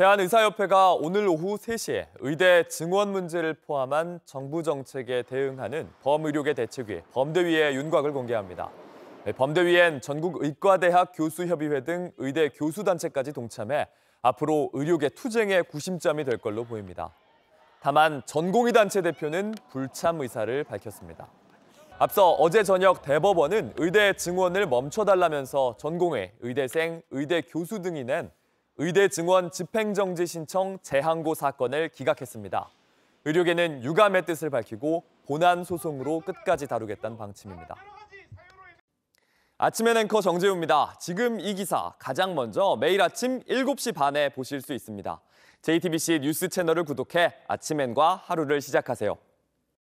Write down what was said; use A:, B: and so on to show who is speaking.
A: 대한의사협회가 오늘 오후 3시에 의대 증원 문제를 포함한 정부 정책에 대응하는 범의료계 대책위 범대위의 윤곽을 공개합니다. 네, 범대위엔 전국 의과대학 교수협의회 등 의대 교수단체까지 동참해 앞으로 의료계 투쟁의 구심점이 될 걸로 보입니다. 다만 전공의 단체 대표는 불참 의사를 밝혔습니다. 앞서 어제 저녁 대법원은 의대 증원을 멈춰달라면서 전공의, 의대생, 의대 교수 등이 낸 의대 증원 집행정지 신청 재항고 사건을 기각했습니다. 의료계는 유감의 뜻을 밝히고 본안 소송으로 끝까지 다루겠다는 방침입니다. 아침의 앵커 정재우입니다. 지금 이 기사 가장 먼저 매일 아침 7시 반에 보실 수 있습니다. JTBC 뉴스 채널을 구독해 아침엔과 하루를 시작하세요.